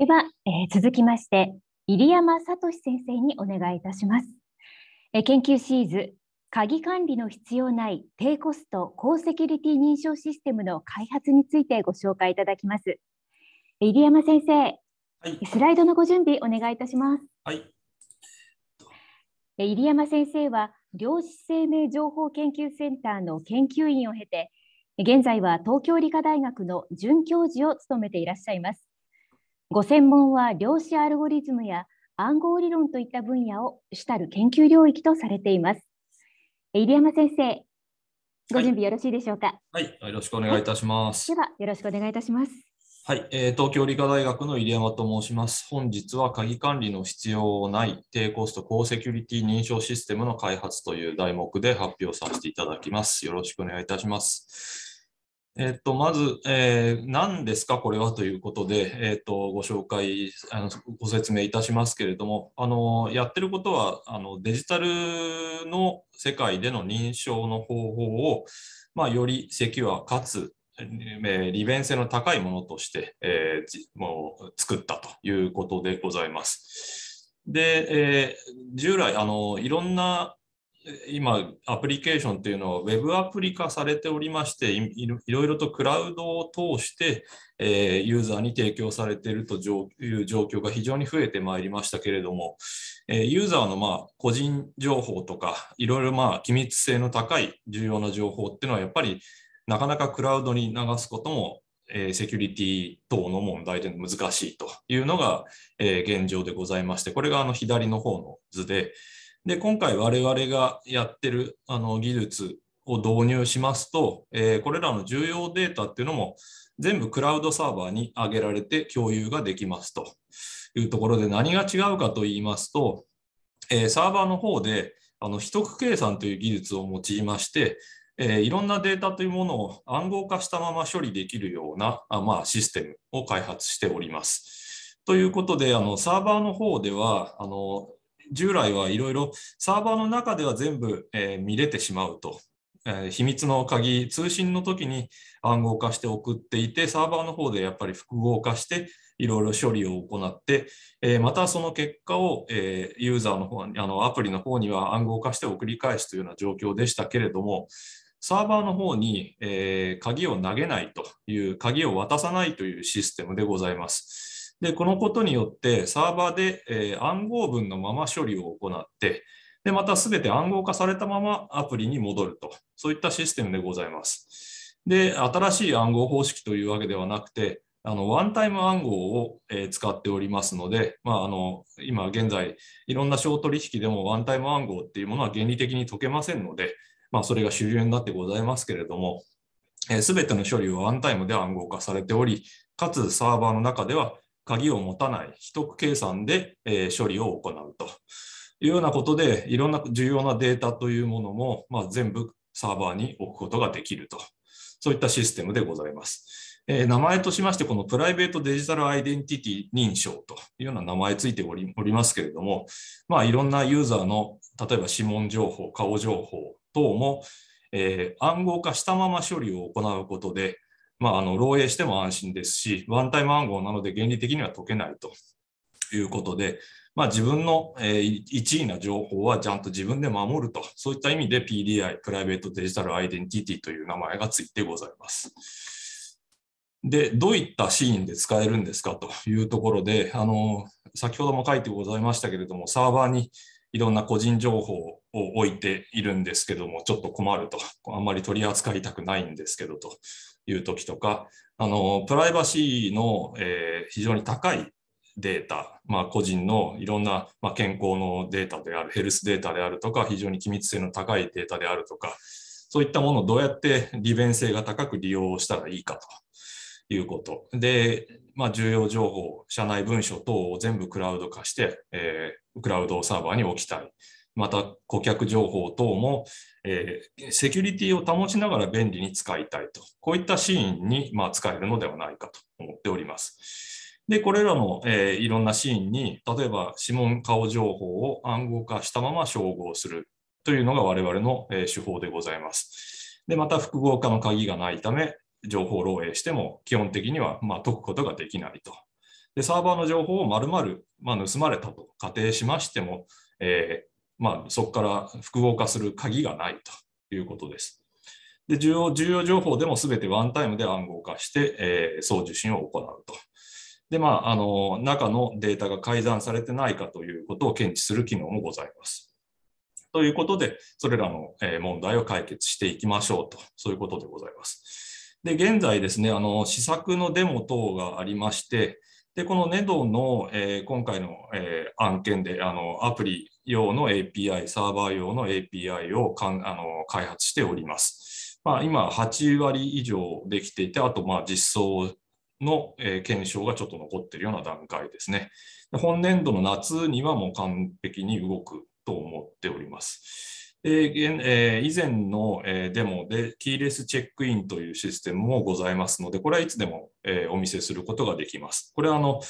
では、えー、続きまして、入山聡先生にお願いいたします。えー、研究シーズ、鍵管理の必要ない低コスト高セキュリティ認証システムの開発についてご紹介いただきます。入山先生、はい、スライドのご準備お願いいたします。はい、入山先生は量子生命情報研究センターの研究員を経て現在は東京理科大学の准教授を務めていらっしゃいますご専門は量子アルゴリズムや暗号理論といった分野を主たる研究領域とされています。入山先生、ご準備よろしいでしょうか。はい、はい、よろしくお願いいたします。はい、では、よろしくお願いいたします。はい、えー、東京理科大学の入山と申します。本日は鍵管理の必要ない低コスト高セキュリティ認証システムの開発という題目で発表させていただきます。よろしくお願いいたします。えっと、まず、えー、何ですか、これはということで、えっと、ご紹介あの、ご説明いたしますけれども、あのやってることはあの、デジタルの世界での認証の方法を、まあ、よりセキュアかつ、え利便性の高いものとして、えー、もう作ったということでございます。で、えー、従来あの、いろんな今、アプリケーションっていうのは Web アプリ化されておりまして、いろいろとクラウドを通して、えー、ユーザーに提供されているという状況が非常に増えてまいりましたけれども、えー、ユーザーのまあ個人情報とか、いろいろまあ機密性の高い重要な情報っていうのは、やっぱりなかなかクラウドに流すことも、えー、セキュリティ等の問題で難しいというのが、え現状でございまして、これがあの左の方の図で、で、今回我々がやってるあの技術を導入しますと、えー、これらの重要データっていうのも全部クラウドサーバーに上げられて共有ができますというところで何が違うかと言いますと、えー、サーバーの方であの秘匿計算という技術を用いまして、えー、いろんなデータというものを暗号化したまま処理できるようなあ、まあ、システムを開発しております。ということで、あのサーバーの方ではあの従来はいろいろサーバーの中では全部、えー、見れてしまうと。えー、秘密の鍵、通信の時に暗号化して送っていて、サーバーの方でやっぱり複合化して、いろいろ処理を行って、えー、またその結果を、えユーザーの方に、あのアプリの方には暗号化して送り返すというような状況でしたけれども、サーバーの方に、え鍵を投げないという、鍵を渡さないというシステムでございます。で、このことによってサーバーで、え暗号文のまま処理を行って、で、またすべて暗号化されたままアプリに戻ると、そういったシステムでございます。で、新しい暗号方式というわけではなくて、あのワンタイム暗号を、え使っておりますので、まあ、あの今現在、いろんな商取引でもワンタイム暗号っていうものは原理的に解けませんので、まあ、それが主流になってございますけれども、す、え、べ、ての処理はワンタイムで暗号化されており、かつサーバーの中では鍵を持たない秘得計算で、え処理を行うというようなことで、いろんな重要なデータというものも、まあ、全部サーバーに置くことができると、そういったシステムでございます。えー、名前としまして、このプライベートデジタルアイデンティティ認証というような名前ついておりおりますけれども、まあ、いろんなユーザーの例えば指紋情報、顔情報等も、えー、暗号化したまま処理を行うことで、まあ、あの漏洩しても安心ですし、ワンタイム暗号なので原理的には解けないということで、まあ、自分の、えー、位な情報はちゃんと自分で守ると、そういった意味で PDI、プライベートデジタルアイデンティティという名前がついてございます。で、どういったシーンで使えるんですかというところで、あの先ほども書いてございましたけれども、サーバーにいろんな個人情報を置いているんですけども、ちょっと困ると、あんまり取り扱いたくないんですけどという時とか、あのプライバシーの、えー、非常に高いデータ、まあ、個人のいろんな、まあ、健康のデータである、ヘルスデータであるとか、非常に機密性の高いデータであるとか、そういったものをどうやって利便性が高く利用したらいいかということ。で、まあ、重要情報、社内文書等を全部クラウド化して、えー、クラウドサーバーに置きたい。また顧客情報等も、えー、セキュリティを保ちながら便利に使いたいと、こういったシーンに、まあ、使えるのではないかと思っております。で、これらの、えー、いろんなシーンに、例えば指紋顔情報を暗号化したまま照合するというのが我々の、えー、手法でございます。で、また複合化の鍵がないため、情報漏洩しても基本的には、まあ、解くことができないとでサーバーの情報をまるまる盗まれたと仮定しましても、えまあ、そこから複合化する鍵がないということです。で重要重要情報でも全てワンタイムで暗号化して、えー、送受信を行うと。で、まあ、あの中のデータが改ざんされてないかということを検知する機能もございます。ということで、それらの問題を解決していきましょうと、そういうことでございます。で、現在ですね、あの、試作のデモ等がありまして、で、この NEDO の、えー、今回の、えー、案件であのアプリ用の API、サーバー用の API をかんあの開発しております。まあ、今、8割以上できていて、あとまあ実装の、えー、検証がちょっと残っているような段階ですねで。本年度の夏にはもう完璧に動くと思っております。でえー、以前の、えデモでキーレスチェックインというシステムもございますので、これはいつでも、えー、お見せすることができます。これはあの、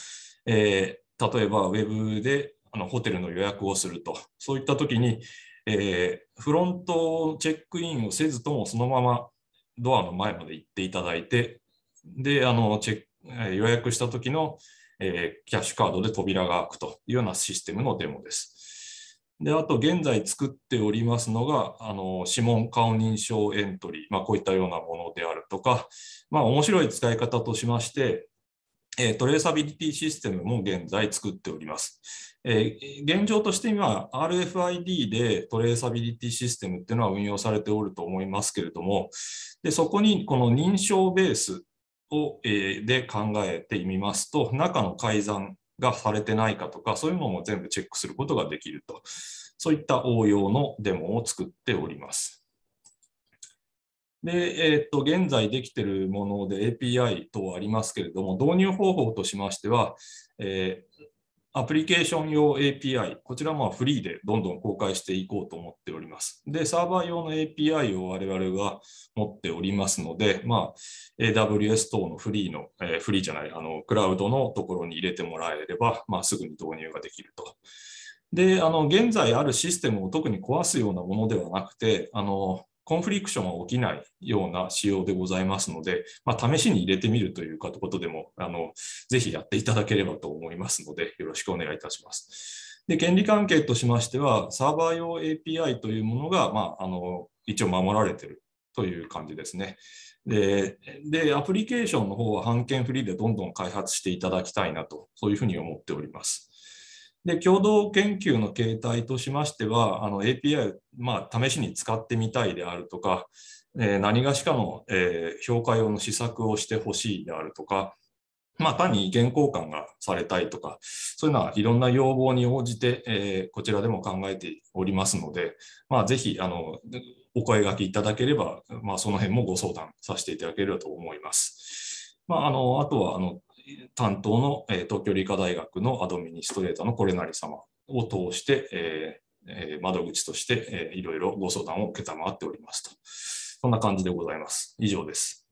えー、例えばウェブであのホテルの予約をすると、そういったときに、えー、フロントチェックインをせずともそのままドアの前まで行っていただいて、であのチェック予約した時の、えー、キャッシュカードで扉が開くというようなシステムのデモです。で、あと現在作っておりますのが、あの、指紋顔認証エントリー、まあ、こういったようなものであるとか、まあ、面白い使い方としまして、えトレーサビリティシステムも現在作っております。え現状として今、RFID でトレーサビリティシステムっていうのは運用されておると思いますけれども、でそこにこの認証ベースを、えで考えてみますと、中の改ざんがされてないかとか、そういうものも全部チェックすることができると。そういった応用のデモを作っております。で、えっ、と、現在できているもので API 等ありますけれども、導入方法としましては、えー、アプリケーション用 API、こちらもフリーでどんどん公開していこうと思っております。で、サーバー用の API を我々は持っておりますので、まあ、AWS 等のフリーの、えー、フリーじゃない、あの、クラウドのところに入れてもらえれば、まあ、すぐに導入ができると。で、あの、現在あるシステムを特に壊すようなものではなくて、あの、コンフリクションは起きないような仕様でございますので、まあ、試しに入れてみるというかとことでも、あの、ぜひやっていただければと思いますので、よろしくお願いいたします。で、権利関係としましては、サーバー用 API というものが、まあ、あの、一応守られているという感じですね。で、でアプリケーションの方は版権フリーでどんどん開発していただきたいなと、そういうふうに思っております。で共同研究の形態としましては、あの API を、まあ、試しに使ってみたいであるとか、えー、何がしかの、えー、評価用の施策をしてほしいであるとか、まあ、単に意見交換がされたいとか、そういうのはいろんな要望に応じて、えー、こちらでも考えておりますので、まあ、ぜひあのお声がけいただければ、まあ、その辺もご相談させていただければと思います。まあ、あのあとはあの担当の、え東京理科大学のアドミニストレーターのこれなり様を通して、え窓口として、えいろいろご相談を承っておりますと。そんな感じでございます。以上です。